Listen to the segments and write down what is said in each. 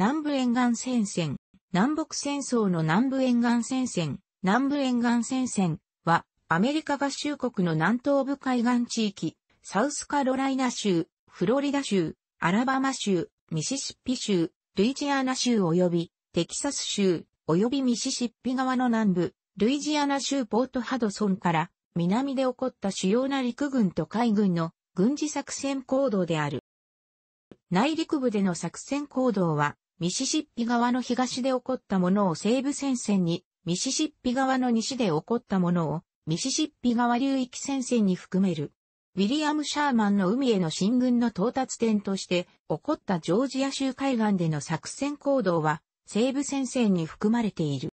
南部沿岸戦線、南北戦争の南部沿岸戦線、南部沿岸戦線は、アメリカ合衆国の南東部海岸地域、サウスカロライナ州、フロリダ州、アラバマ州、ミシシッピ州、ルイジアナ州及びテキサス州及びミシシッピ側の南部、ルイジアナ州ポートハドソンから南で起こった主要な陸軍と海軍の軍事作戦行動である。内陸部での作戦行動はミシシッピ側の東で起こったものを西部戦線に、ミシシッピ側の西で起こったものを、ミシシッピ側流域戦線に含める。ウィリアム・シャーマンの海への進軍の到達点として、起こったジョージア州海岸での作戦行動は、西部戦線に含まれている。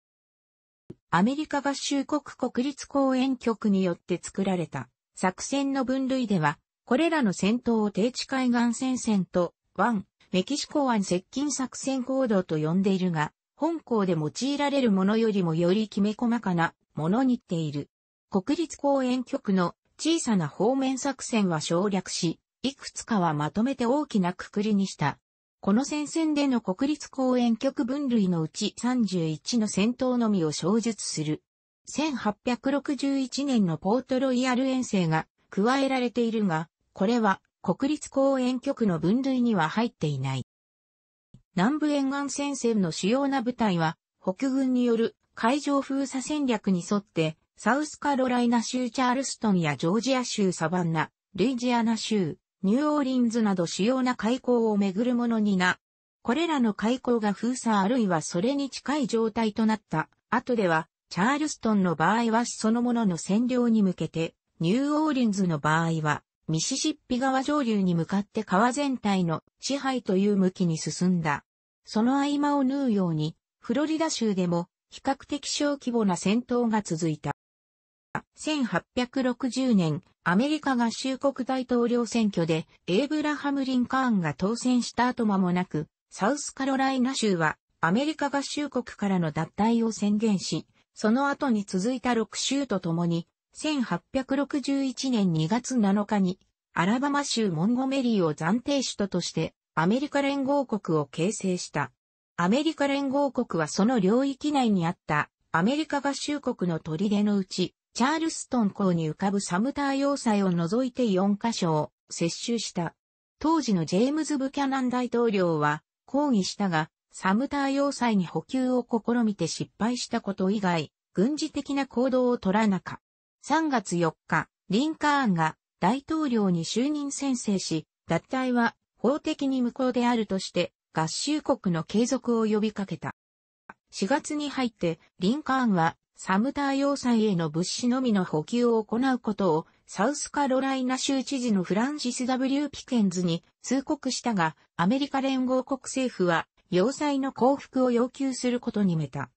アメリカ合衆国国立公園局によって作られた作戦の分類では、これらの戦闘を低地海岸戦線と、1、メキシコ湾接近作戦行動と呼んでいるが、本校で用いられるものよりもよりきめ細かなものにっている。国立公園局の小さな方面作戦は省略し、いくつかはまとめて大きなくくりにした。この戦線での国立公園局分類のうち31の戦闘のみを小述する。1861年のポートロイヤル遠征が加えられているが、これは国立公園局の分類には入っていない。南部沿岸戦線の主要な部隊は、北軍による海上封鎖戦略に沿って、サウスカロライナ州チャールストンやジョージア州サバンナ、ルイジアナ州、ニューオーリンズなど主要な海溝をめぐるものにな。これらの海溝が封鎖あるいはそれに近い状態となった後では、チャールストンの場合はそのものの占領に向けて、ニューオーリンズの場合はミシシッピ川上流に向かって川全体の支配という向きに進んだ。その合間を縫うように、フロリダ州でも比較的小規模な戦闘が続いた。1860年、アメリカ合衆国大統領選挙で、エイブラハム・リンカーンが当選した後間もなく、サウスカロライナ州は、アメリカ合衆国からの脱退を宣言し、その後に続いた6州とともに、1861年2月7日に、アラバマ州モンゴメリーを暫定首都として、アメリカ連合国を形成した。アメリカ連合国はその領域内にあったアメリカ合衆国の砦のうち、チャールストン港に浮かぶサムター要塞を除いて4カ所を接収した。当時のジェームズ・ブキャナン大統領は抗議したが、サムター要塞に補給を試みて失敗したこと以外、軍事的な行動を取らなかっ3月4日、リンカーンが大統領に就任宣誓し、脱退は法的に無効であるとして合衆国の継続を呼びかけた。4月に入ってリンカーンはサムター要塞への物資のみの補給を行うことをサウスカロライナ州知事のフランシス W. ピケンズに通告したが、アメリカ連合国政府は要塞の降伏を要求することにめた。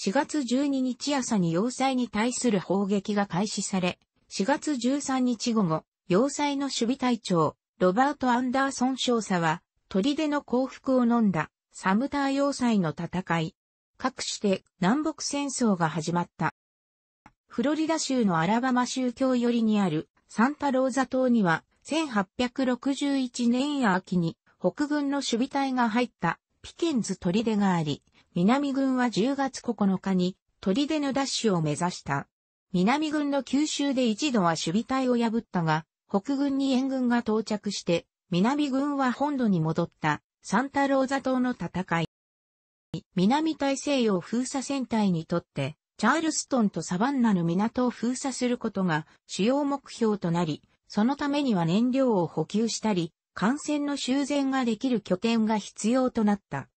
4月12日朝に要塞に対する砲撃が開始され、4月13日午後、要塞の守備隊長、ロバート・アンダーソン少佐は、砦の降伏を飲んだ、サムター要塞の戦い。各地で南北戦争が始まった。フロリダ州のアラバマ州境寄りにあるサンタローザ島には、1861年秋に北軍の守備隊が入ったピケンズ砦があり、南軍は10月9日に、砦の奪取を目指した。南軍の九州で一度は守備隊を破ったが、北軍に援軍が到着して、南軍は本土に戻った、サンタローザ島の戦い。南大西洋封鎖戦隊にとって、チャールストンとサバンナの港を封鎖することが主要目標となり、そのためには燃料を補給したり、艦船の修繕ができる拠点が必要となった。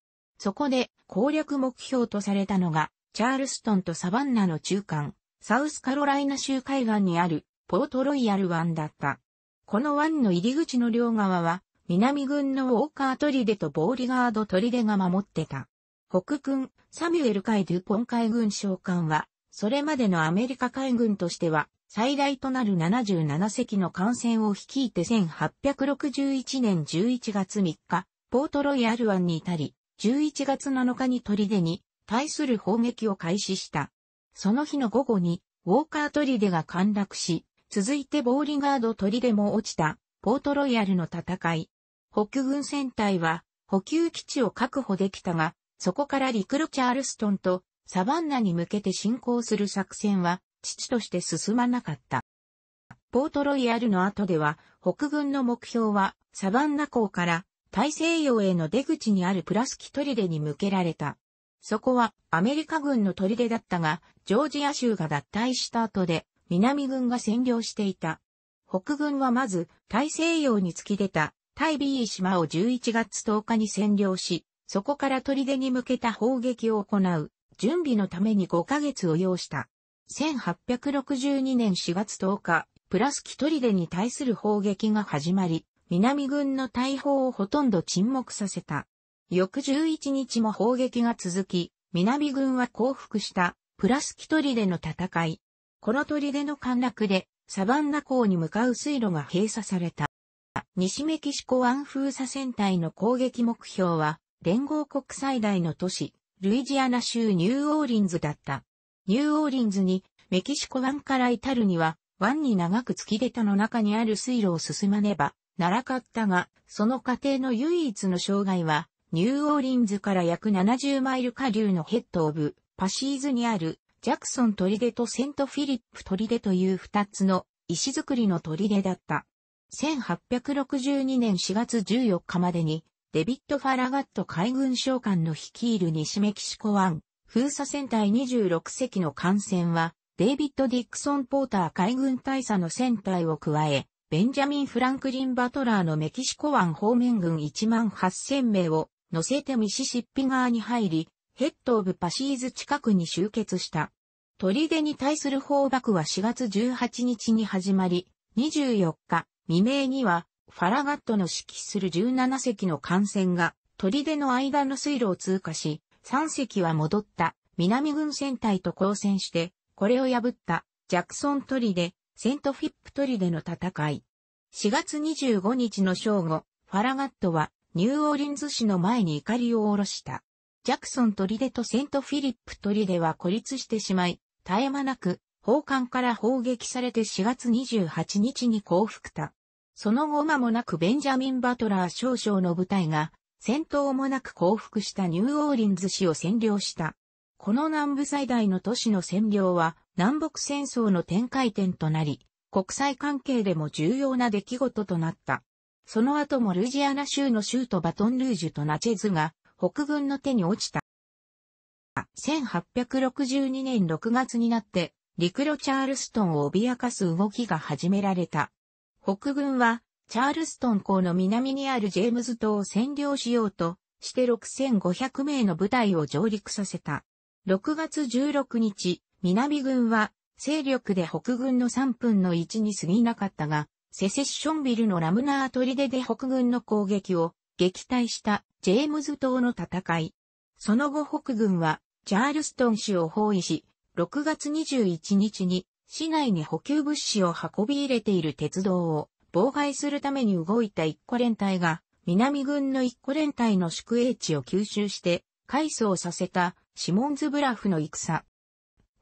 そこで攻略目標とされたのが、チャールストンとサバンナの中間、サウスカロライナ州海岸にあるポートロイヤル湾だった。この湾の入り口の両側は、南軍のウォーカー砦とボーリガード砦が守ってた。北軍、サミュエル・カイ・ドゥポン海軍将官は、それまでのアメリカ海軍としては、最大となる77隻の艦船を率いて1861年11月3日、ポートロイヤル湾に至り、11月7日に砦に対する砲撃を開始した。その日の午後に、ウォーカー砦が陥落し、続いてボーリガード砦も落ちた、ポートロイヤルの戦い。北軍戦隊は、補給基地を確保できたが、そこから陸路チャールストンとサバンナに向けて進行する作戦は、父として進まなかった。ポートロイヤルの後では、北軍の目標は、サバンナ港から大西洋への出口にあるプラスキ砦に向けられた。そこはアメリカ軍の砦だったが、ジョージア州が脱退した後で南軍が占領していた。北軍はまず大西洋に突き出たタイビー島を11月10日に占領し、そこから砦に向けた砲撃を行う準備のために5ヶ月を要した。1862年4月10日、プラスキ砦に対する砲撃が始まり、南軍の大砲をほとんど沈黙させた。翌11日も砲撃が続き、南軍は降伏したプラスキトリでの戦い。この砦の陥落でサバンナ港に向かう水路が閉鎖された。西メキシコ湾封鎖戦隊の攻撃目標は連合国最大の都市、ルイジアナ州ニューオーリンズだった。ニューオーリンズにメキシコ湾から至るには湾に長く突き出たの中にある水路を進まねばならかったが、その過程の唯一の障害は、ニューオーリンズから約70マイル下流のヘッドオブ、パシーズにある、ジャクソン砦とセントフィリップ砦という二つの石造りの砦だった。1862年4月14日までに、デビッド・ファラガット海軍将官の率いる西メキシコ湾、封鎖船隊26隻の艦船は、デイビッド・ディクソン・ポーター海軍大佐の船隊を加え、ベンジャミン・フランクリン・バトラーのメキシコ湾方面軍1万8000名を乗せてミシシッピ側に入り、ヘッド・オブ・パシーズ近くに集結した。砦に対する砲爆は4月18日に始まり、24日未明にはファラガットの指揮する17隻の艦船が砦の間の水路を通過し、3隻は戻った南軍船隊と交戦して、これを破ったジャクソンデ、セントフィップトリでの戦い。4月25日の正午、ファラガットはニューオーリンズ市の前に怒りを下ろした。ジャクソントリデとセントフィリップトリデは孤立してしまい、絶え間なく、砲艦から砲撃されて4月28日に降伏た。その後間もなくベンジャミン・バトラー少将の部隊が、戦闘もなく降伏したニューオーリンズ市を占領した。この南部最大の都市の占領は南北戦争の展開点となり、国際関係でも重要な出来事となった。その後もルジアナ州の州都バトンルージュとナチェズが北軍の手に落ちた。1862年6月になって陸路チャールストンを脅かす動きが始められた。北軍はチャールストン港の南にあるジェームズ島を占領しようとして6500名の部隊を上陸させた。6月16日、南軍は、勢力で北軍の3分の1に過ぎなかったが、セセッションビルのラムナー砦で北軍の攻撃を撃退したジェームズ島の戦い。その後北軍はチャールストン市を包囲し、6月21日に市内に補給物資を運び入れている鉄道を妨害するために動いた一個連隊が南軍の一個連隊の宿営地を吸収して改装させたシモンズブラフの戦。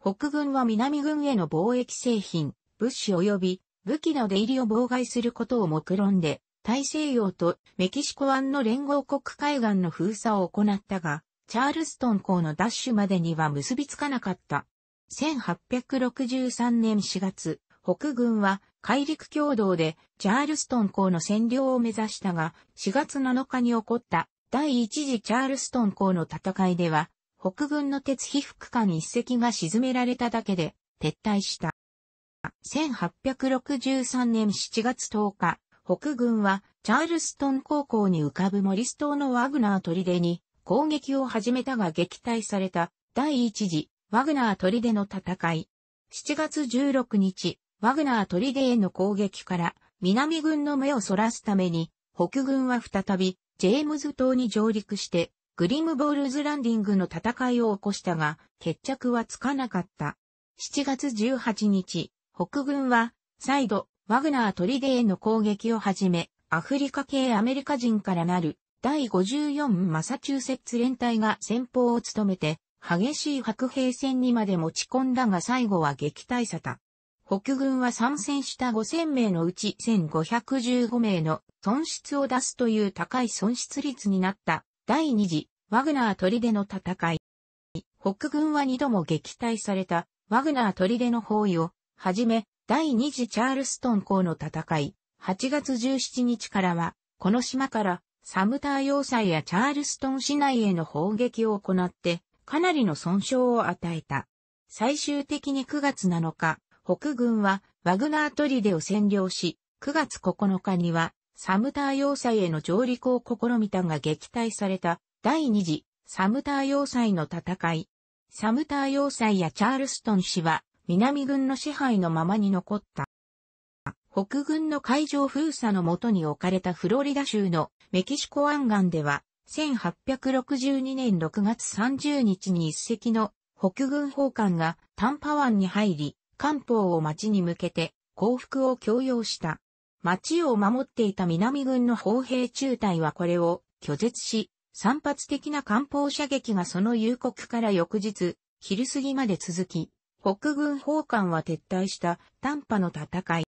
北軍は南軍への貿易製品、物資及び武器の出入りを妨害することを目論んで、大西洋とメキシコ湾の連合国海岸の封鎖を行ったが、チャールストン港のダッシュまでには結びつかなかった。1863年4月、北軍は海陸共同でチャールストン港の占領を目指したが、4月7日に起こった第一次チャールストン港の戦いでは、北軍の鉄被服艦一隻が沈められただけで撤退した。1863年7月10日、北軍はチャールストン高校に浮かぶモリス島のワグナー砦に攻撃を始めたが撃退された第一次ワグナー砦の戦い。7月16日、ワグナー砦への攻撃から南軍の目をそらすために北軍は再びジェームズ島に上陸してグリムボールズランディングの戦いを起こしたが、決着はつかなかった。7月18日、北軍は、再度、ワグナー砦への攻撃をはじめ、アフリカ系アメリカ人からなる、第54マサチューセッツ連隊が先方を務めて、激しい白兵戦にまで持ち込んだが最後は撃退さた。北軍は参戦した5000名のうち1515名の損失を出すという高い損失率になった第二次、ワグナー砦の戦い。北軍は二度も撃退された、ワグナー砦の包囲を、はじめ、第二次チャールストン港の戦い、8月17日からは、この島から、サムター要塞やチャールストン市内への砲撃を行って、かなりの損傷を与えた。最終的に9月7日、北軍はワグナー砦を占領し、9月9日にはサムター要塞への上陸を試みたが撃退された第二次サムター要塞の戦い。サムター要塞やチャールストン氏は南軍の支配のままに残った。北軍の海上封鎖のもとに置かれたフロリダ州のメキシコ湾岸では1862年6月30日に一隻の北軍砲艦がタンパ湾に入り、艦砲を町に向けて降伏を強要した。町を守っていた南軍の砲兵中隊はこれを拒絶し、散発的な艦砲射撃がその夕刻から翌日、昼過ぎまで続き、北軍砲艦は撤退した短波の戦い。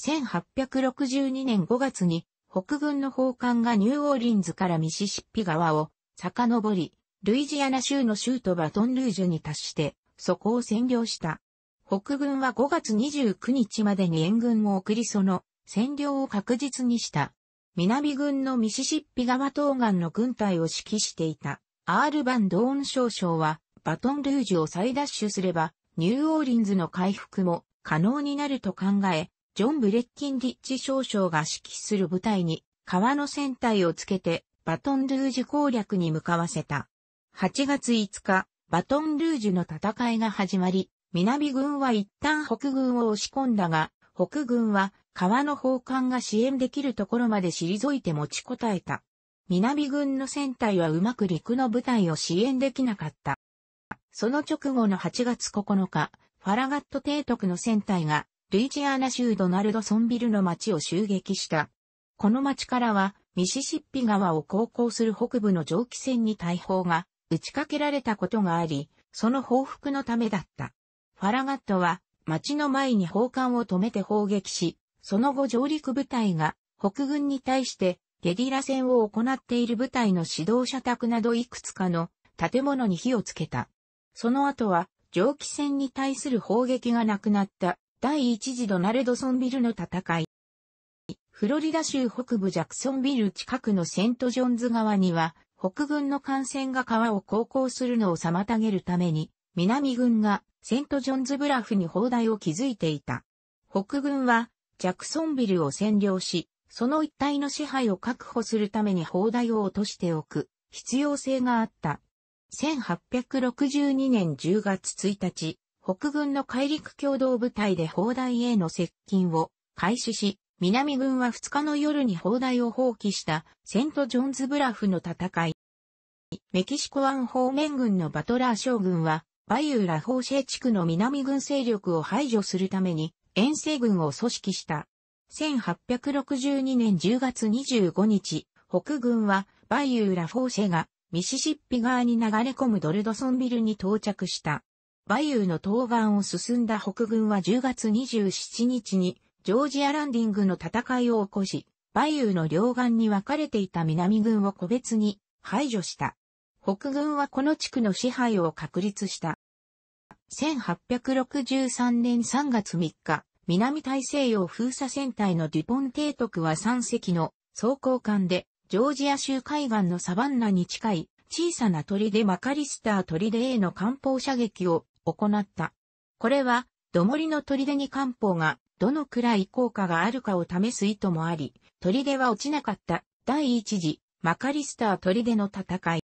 1862年5月に北軍の砲艦がニューオーリンズからミシシッピ川を遡り、ルイジアナ州の州都バトンルージュに達して、そこを占領した。北軍は5月29日までに援軍を送りその占領を確実にした。南軍のミシシッピ川東岸の軍隊を指揮していた、アール・バン・ドーン少将は、バトン・ルージュを再奪取すれば、ニューオーリンズの回復も可能になると考え、ジョン・ブレッキン・リッチ少将が指揮する部隊に、川の船体をつけて、バトン・ルージュ攻略に向かわせた。8月5日、バトン・ルージュの戦いが始まり、南軍は一旦北軍を押し込んだが、北軍は川の砲艦が支援できるところまで退いて持ちこたえた。南軍の船隊はうまく陸の部隊を支援できなかった。その直後の8月9日、ファラガット提督の船隊が、ルイジアナ州ドナルドソンビルの町を襲撃した。この町からは、ミシシッピ川を航行する北部の蒸気船に大砲が打ちかけられたことがあり、その報復のためだった。ファラガットは町の前に砲艦を止めて砲撃し、その後上陸部隊が北軍に対してゲリラ戦を行っている部隊の指導者宅などいくつかの建物に火をつけた。その後は蒸気船に対する砲撃がなくなった第一次ドナルドソンビルの戦い。フロリダ州北部ジャクソンビル近くのセントジョンズ川には北軍の艦船が川を航行するのを妨げるために南軍がセントジョンズブラフに砲台を築いていた。北軍は、ジャクソンビルを占領し、その一帯の支配を確保するために砲台を落としておく必要性があった。1862年10月1日、北軍の海陸共同部隊で砲台への接近を開始し、南軍は2日の夜に砲台を放棄したセント・ジョンズ・ブラフの戦い。メキシコ湾方面軍のバトラー将軍はバイユーラ法ェ地区の南軍勢力を排除するために、遠征軍を組織した。1862年10月25日、北軍はバイユーラフォーシェがミシシッピ側に流れ込むドルドソンビルに到着した。バイユーの東岸を進んだ北軍は10月27日にジョージアランディングの戦いを起こし、バイユーの両岸に分かれていた南軍を個別に排除した。北軍はこの地区の支配を確立した。1863年3月3日、南大西洋封鎖戦隊のデュポン提督は3隻の装甲艦で、ジョージア州海岸のサバンナに近い小さな鳥でマカリスター鳥でへの艦砲射撃を行った。これは、どもりの鳥でに艦砲がどのくらい効果があるかを試す意図もあり、鳥では落ちなかった第一次マカリスター鳥での戦い。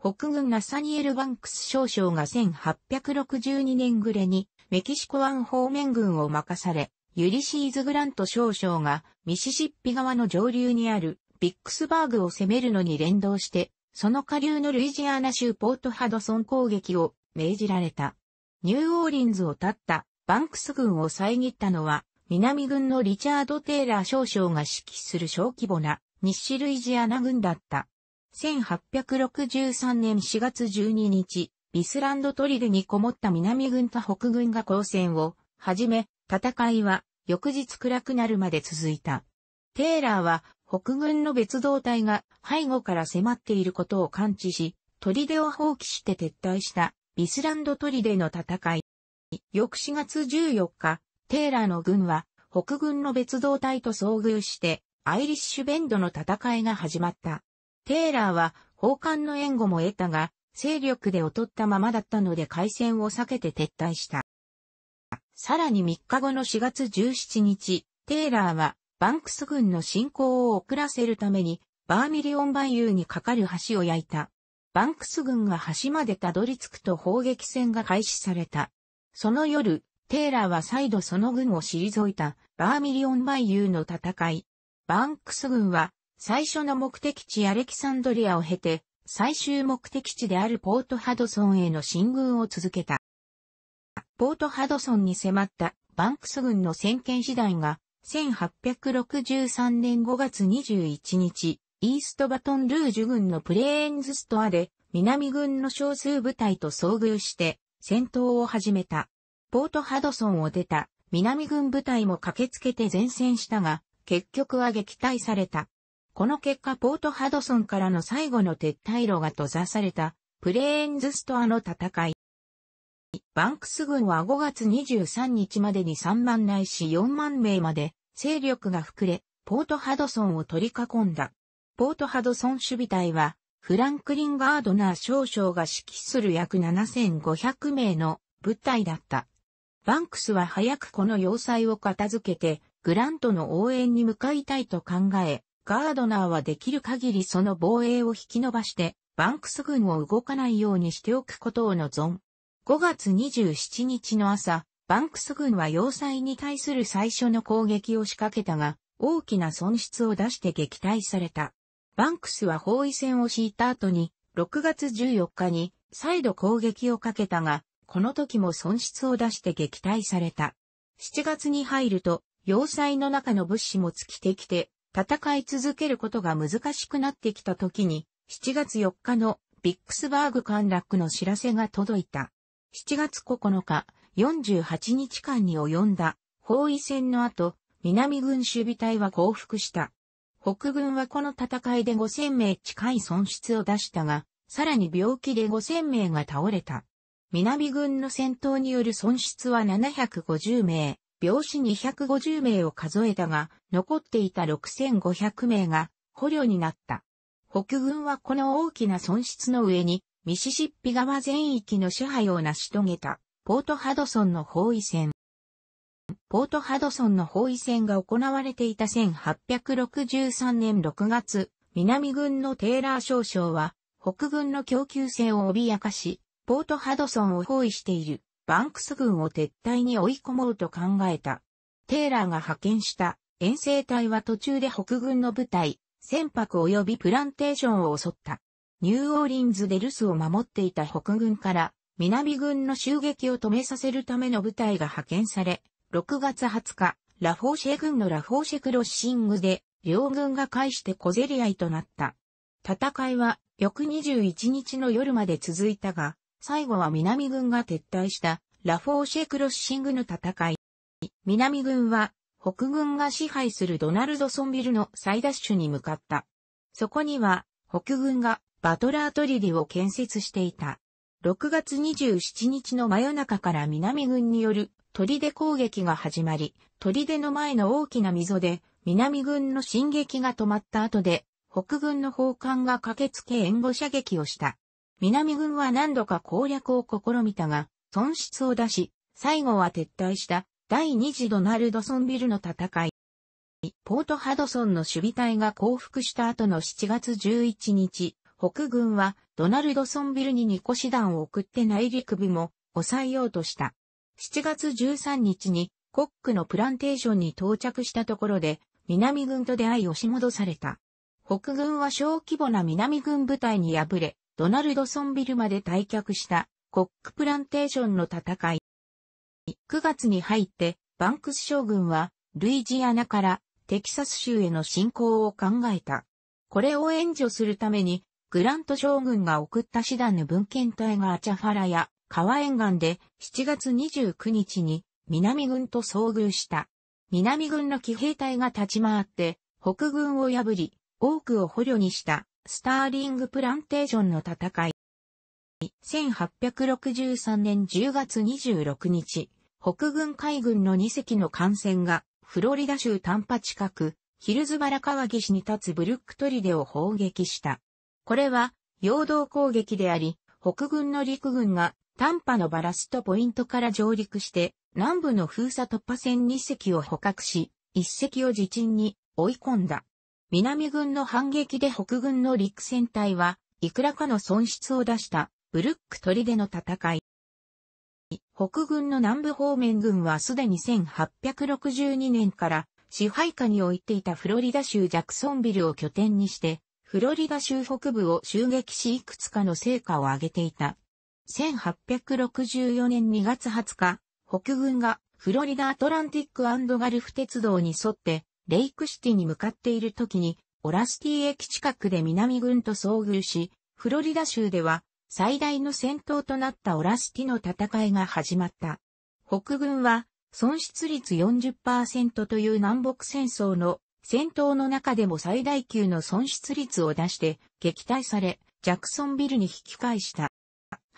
北軍ナサニエル・バンクス少将が1862年暮れにメキシコ湾方面軍を任され、ユリシーズ・グラント少将がミシシッピ川の上流にあるビックスバーグを攻めるのに連動して、その下流のルイジアナ州ポートハドソン攻撃を命じられた。ニューオーリンズを立ったバンクス軍を遮ったのは、南軍のリチャード・テイラー少将が指揮する小規模な西ルイジアナ軍だった。1863年4月12日、ビスランドトリルにこもった南軍と北軍が交戦を、はじめ、戦いは、翌日暗くなるまで続いた。テーラーは、北軍の別動隊が背後から迫っていることを感知し、トリデを放棄して撤退したビスランドトリデの戦い。翌4月14日、テーラーの軍は北軍の別動隊と遭遇してアイリッシュベンドの戦いが始まった。テイラーは奉還の援護も得たが、勢力で劣ったままだったので海戦を避けて撤退した。さらに3日後の4月17日、テイラーはバンクス軍の進行を遅らせるためにバーミリオンバイユーに架かる橋を焼いた。バンクス軍が橋までたどり着くと砲撃戦が開始された。その夜、テイラーは再度その軍を退いたバーミリオンバイユーの戦い。バンクス軍は最初の目的地アレキサンドリアを経て、最終目的地であるポートハドソンへの進軍を続けた。ポートハドソンに迫ったバンクス軍の先見次第が、1863年5月21日、イーストバトンルージュ軍のプレーンズストアで、南軍の少数部隊と遭遇して、戦闘を始めた。ポートハドソンを出た、南軍部隊も駆けつけて前線したが、結局は撃退された。この結果ポートハドソンからの最後の撤退路が閉ざされたプレーンズストアの戦い。バンクス軍は5月23日までに3万ないし4万名まで勢力が膨れ、ポートハドソンを取り囲んだ。ポートハドソン守備隊は、フランクリン・ガードナー少将が指揮する約7500名の部隊だった。バンクスは早くこの要塞を片付けて、グラントの応援に向かいたいと考え、ガードナーはできる限りその防衛を引き伸ばして、バンクス軍を動かないようにしておくことを望む。5月27日の朝、バンクス軍は要塞に対する最初の攻撃を仕掛けたが、大きな損失を出して撃退された。バンクスは包囲戦を敷いた後に、6月14日に再度攻撃をかけたが、この時も損失を出して撃退された。7月に入ると、要塞の中の物資も尽きてきて、戦い続けることが難しくなってきた時に、7月4日のビックスバーグ陥落の知らせが届いた。7月9日、48日間に及んだ包囲戦の後、南軍守備隊は降伏した。北軍はこの戦いで5000名近い損失を出したが、さらに病気で5000名が倒れた。南軍の戦闘による損失は750名、病死250名を数えたが、残っていた6500名が捕虜になった。北軍はこの大きな損失の上に、ミシシッピ川全域の支配を成し遂げた、ポートハドソンの包囲戦。ポートハドソンの包囲戦が行われていた1863年6月、南軍のテーラー少将は、北軍の供給線を脅かし、ポートハドソンを包囲している。バンクス軍を撤退に追い込もうと考えた。テーラーが派遣した遠征隊は途中で北軍の部隊、船舶及びプランテーションを襲った。ニューオーリンズで留守を守っていた北軍から南軍の襲撃を止めさせるための部隊が派遣され、6月20日、ラフォーシェ軍のラフォーシェクロッシングで両軍が返して小競り合いとなった。戦いは翌21日の夜まで続いたが、最後は南軍が撤退したラフォーシェクロッシングの戦い。南軍は北軍が支配するドナルドソンビルの再奪取に向かった。そこには北軍がバトラートリリを建設していた。6月27日の真夜中から南軍による砦攻撃が始まり、砦の前の大きな溝で南軍の進撃が止まった後で、北軍の砲艦が駆けつけ援護射撃をした。南軍は何度か攻略を試みたが、損失を出し、最後は撤退した第二次ドナルドソンビルの戦い。ポートハドソンの守備隊が降伏した後の7月11日、北軍はドナルドソンビルに2個師団を送って内陸部も抑えようとした。7月13日にコックのプランテーションに到着したところで南軍と出会い押し戻された。北軍は小規模な南軍部隊に敗れ、ドナルドソンビルまで退却したコックプランテーションの戦い。9月に入ってバンクス将軍はルイジアナからテキサス州への侵攻を考えた。これを援助するためにグラント将軍が送った師団の文献隊がアチャファラや川沿岸で7月29日に南軍と遭遇した。南軍の騎兵隊が立ち回って北軍を破り多くを捕虜にしたスターリングプランテーションの戦い。1863年10月26日、北軍海軍の2隻の艦船が、フロリダ州ン波近く、ヒルズバラ川岸に立つブルックトリデを砲撃した。これは、陽動攻撃であり、北軍の陸軍がン波のバラストポイントから上陸して、南部の封鎖突破船2隻を捕獲し、1隻を自陳に追い込んだ。南軍の反撃で北軍の陸戦隊は、いくらかの損失を出した、ブルック砦の戦い。北軍の南部方面軍はすでに1862年から支配下に置いていたフロリダ州ジャクソンビルを拠点にして、フロリダ州北部を襲撃しいくつかの成果を上げていた。1864年2月20日、北軍がフロリダアトランティックガルフ鉄道に沿ってレイクシティに向かっている時に、オラスティ駅近くで南軍と遭遇し、フロリダ州では最大の戦闘となったオラスティの戦いが始まった。北軍は損失率40%という南北戦争の戦闘の中でも最大級の損失率を出して撃退され、ジャクソンビルに引き返した。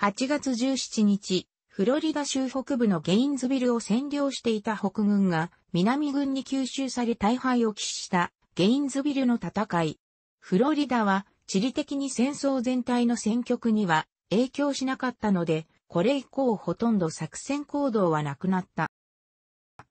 8月17日、フロリダ州北部のゲインズビルを占領していた北軍が南軍に吸収され大敗を喫したゲインズビルの戦い。フロリダは地理的に戦争全体の戦局には影響しなかったので、これ以降ほとんど作戦行動はなくなった。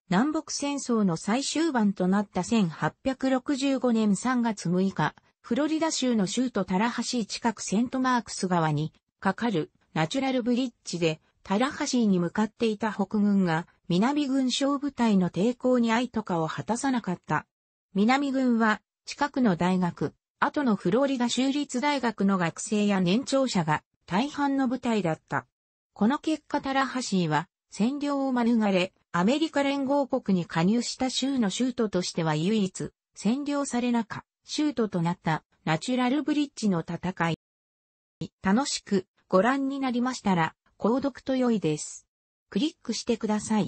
南北戦争の最終盤となった1865年3月6日、フロリダ州の州都タラハシー近くセントマークス川にかかるナチュラルブリッジでタラハシーに向かっていた北軍が、南軍小部隊の抵抗に愛とかを果たさなかった。南軍は、近くの大学、後のフローリダ州立大学の学生や年長者が、大半の部隊だった。この結果タラハシーは、占領を免れ、アメリカ連合国に加入した州の州都としては唯一、占領されなか、州都となったナチュラルブリッジの戦い。楽しくご覧になりましたら、購読と良いです。クリックしてください。